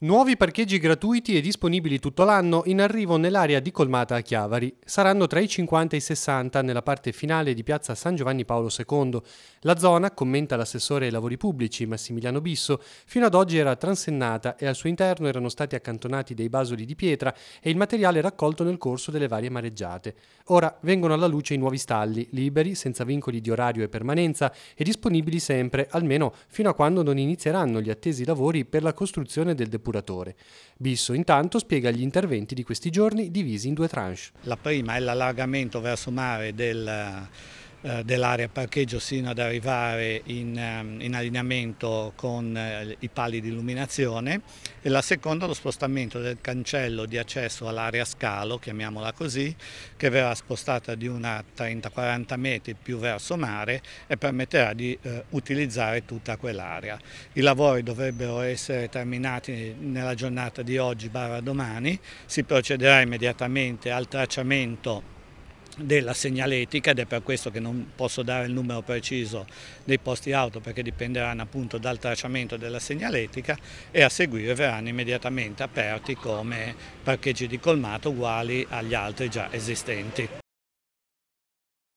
Nuovi parcheggi gratuiti e disponibili tutto l'anno in arrivo nell'area di Colmata a Chiavari. Saranno tra i 50 e i 60 nella parte finale di piazza San Giovanni Paolo II. La zona, commenta l'assessore ai lavori pubblici Massimiliano Bisso, fino ad oggi era transennata e al suo interno erano stati accantonati dei basoli di pietra e il materiale raccolto nel corso delle varie mareggiate. Ora vengono alla luce i nuovi stalli, liberi, senza vincoli di orario e permanenza e disponibili sempre, almeno fino a quando non inizieranno gli attesi lavori per la costruzione del deposito depuratore. Bisso intanto spiega gli interventi di questi giorni divisi in due tranche. La prima è l'allargamento verso mare del eh, dell'area parcheggio sino ad arrivare in, ehm, in allineamento con eh, i pali di illuminazione e la seconda lo spostamento del cancello di accesso all'area scalo, chiamiamola così, che verrà spostata di una 30-40 metri più verso mare e permetterà di eh, utilizzare tutta quell'area. I lavori dovrebbero essere terminati nella giornata di oggi barra domani, si procederà immediatamente al tracciamento della segnaletica ed è per questo che non posso dare il numero preciso dei posti auto perché dipenderanno appunto dal tracciamento della segnaletica e a seguire verranno immediatamente aperti come parcheggi di colmato uguali agli altri già esistenti.